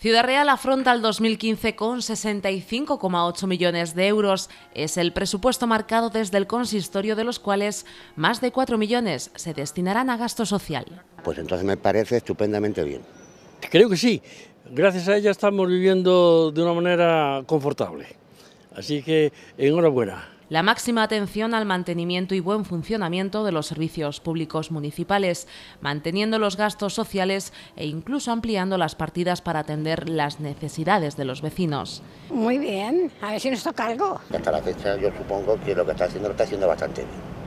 Ciudad Real afronta el 2015 con 65,8 millones de euros. Es el presupuesto marcado desde el consistorio, de los cuales más de 4 millones se destinarán a gasto social. Pues entonces me parece estupendamente bien. Creo que sí. Gracias a ella estamos viviendo de una manera confortable. Así que enhorabuena la máxima atención al mantenimiento y buen funcionamiento de los servicios públicos municipales, manteniendo los gastos sociales e incluso ampliando las partidas para atender las necesidades de los vecinos. Muy bien, a ver si nos toca algo. Hasta la fecha yo supongo que lo que está haciendo lo está haciendo bastante bien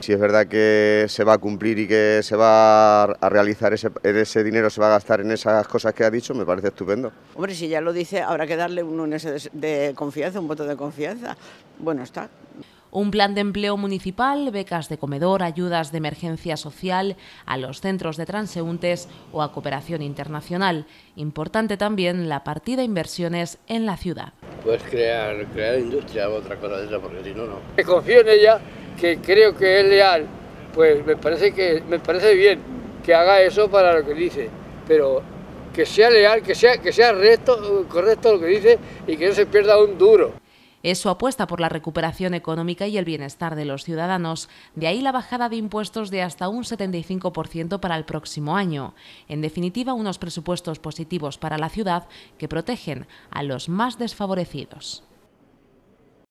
si es verdad que se va a cumplir y que se va a realizar ese, dinero, se va a gastar en esas cosas que ha dicho, me parece estupendo. Hombre, si ya lo dice, habrá que darle un, un de, confianza, un voto de confianza. Bueno, está. Un plan de empleo municipal, becas de comedor, ayudas de emergencia social a los centros de transeúntes o a cooperación internacional. Importante también la partida inversiones en la ciudad. Pues crear, crear industria o otra cosa de esa, porque si no, no. Que confío en ella que creo que es leal, pues me parece, que, me parece bien que haga eso para lo que dice, pero que sea leal, que sea, que sea correcto lo que dice y que no se pierda un duro. Es su apuesta por la recuperación económica y el bienestar de los ciudadanos, de ahí la bajada de impuestos de hasta un 75% para el próximo año. En definitiva, unos presupuestos positivos para la ciudad que protegen a los más desfavorecidos.